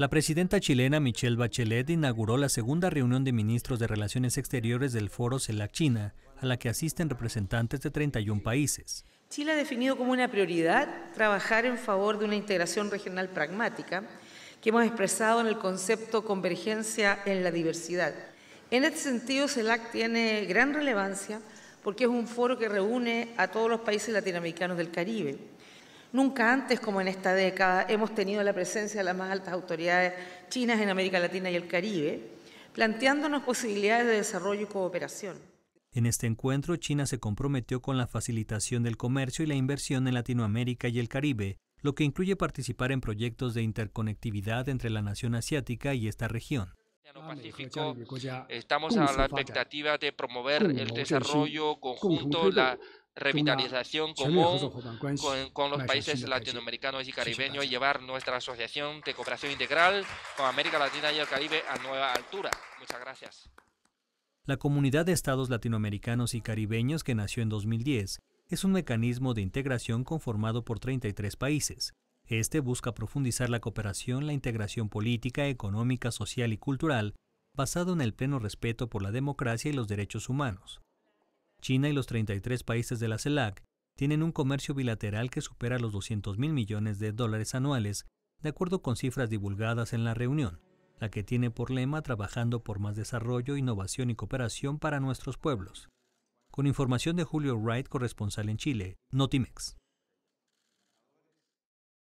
La presidenta chilena Michelle Bachelet inauguró la segunda reunión de ministros de Relaciones Exteriores del Foro CELAC China, a la que asisten representantes de 31 países. Chile ha definido como una prioridad trabajar en favor de una integración regional pragmática que hemos expresado en el concepto convergencia en la diversidad. En este sentido, CELAC tiene gran relevancia porque es un foro que reúne a todos los países latinoamericanos del Caribe Nunca antes, como en esta década, hemos tenido la presencia de las más altas autoridades chinas en América Latina y el Caribe, planteándonos posibilidades de desarrollo y cooperación. En este encuentro, China se comprometió con la facilitación del comercio y la inversión en Latinoamérica y el Caribe, lo que incluye participar en proyectos de interconectividad entre la nación asiática y esta región. estamos a la expectativa de promover el desarrollo conjunto, la revitalización común con, con, los países latinoamericanos y caribeños y llevar nuestra asociación de cooperación integral con América Latina y el Caribe a nueva altura. Muchas gracias. La Comunidad de Estados Latinoamericanos y Caribeños, que nació en 2010, es un mecanismo de integración conformado por 33 países. Este busca profundizar la cooperación, la integración política, económica, social y cultural, basado en el pleno respeto por la democracia y los derechos humanos. China y los 33 países de la CELAC tienen un comercio bilateral que supera los 200 mil millones de dólares anuales, de acuerdo con cifras divulgadas en la reunión, la que tiene por lema Trabajando por más desarrollo, innovación y cooperación para nuestros pueblos. Con información de Julio Wright, corresponsal en Chile, Notimex.